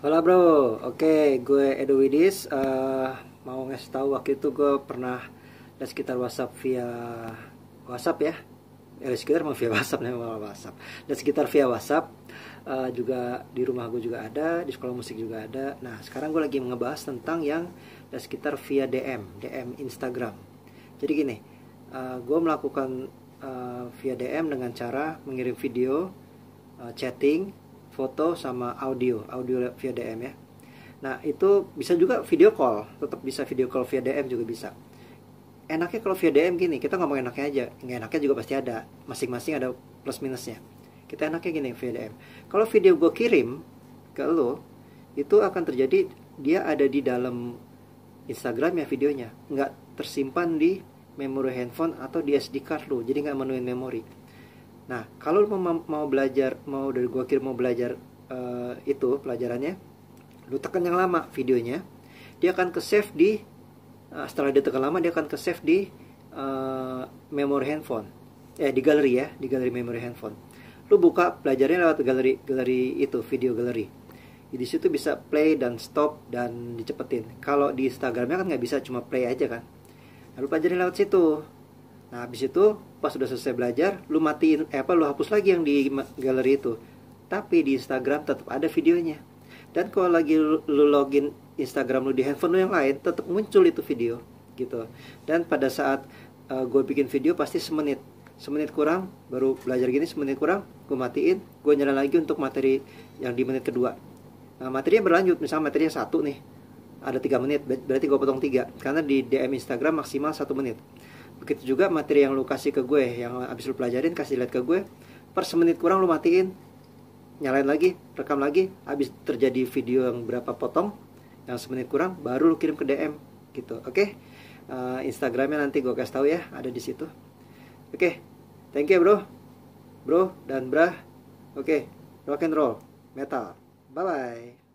Halo bro, oke gue Edo Widis uh, Mau ngasih tahu waktu itu gue pernah Lihat sekitar whatsapp via whatsapp ya Eh, sekitar mau via whatsapp, nih, whatsapp dan sekitar via whatsapp uh, Juga di rumah gue juga ada, di sekolah musik juga ada Nah sekarang gue lagi ngebahas tentang yang dan sekitar via DM, DM Instagram Jadi gini, uh, gue melakukan uh, via DM dengan cara mengirim video, uh, chatting foto sama audio, audio via DM ya. Nah, itu bisa juga video call, tetap bisa video call via DM juga bisa. Enaknya kalau via DM gini, kita ngomong enaknya aja. Nggak enaknya juga pasti ada, masing-masing ada plus minusnya. Kita enaknya gini via DM. Kalau video gue kirim ke lo, itu akan terjadi dia ada di dalam Instagram ya videonya. Nggak tersimpan di memori handphone atau di SD card lo, jadi nggak menuin memori. Nah, kalau lu mau, belajar, mau dari gua kirim mau belajar uh, itu pelajarannya, lu tekan yang lama videonya, dia akan ke save di uh, setelah dia tekan lama dia akan ke save di uh, memori handphone, eh di galeri ya, di galeri memori handphone. Lu buka pelajarannya lewat galeri galeri itu video galeri. Di situ bisa play dan stop dan dicepetin. Kalau di Instagramnya kan nggak bisa cuma play aja kan. Lalu nah, lewat situ. Nah, habis itu pas sudah selesai belajar lu matiin eh, apa lu hapus lagi yang di galeri itu tapi di Instagram tetap ada videonya dan kalau lagi lu, login Instagram lu di handphone lu yang lain tetap muncul itu video gitu dan pada saat uh, eh, gue bikin video pasti semenit semenit kurang baru belajar gini semenit kurang gue matiin gue nyala lagi untuk materi yang di menit kedua nah, materinya berlanjut misalnya materinya satu nih ada tiga menit berarti gue potong tiga karena di DM Instagram maksimal satu menit begitu juga materi yang lu kasih ke gue yang abis lu pelajarin kasih lihat ke gue per semenit kurang lu matiin nyalain lagi rekam lagi abis terjadi video yang berapa potong yang semenit kurang baru lu kirim ke DM gitu oke okay? uh, eh, Instagramnya nanti gue kasih tahu ya ada di situ oke okay. thank you bro bro dan brah oke okay. rock and roll metal bye bye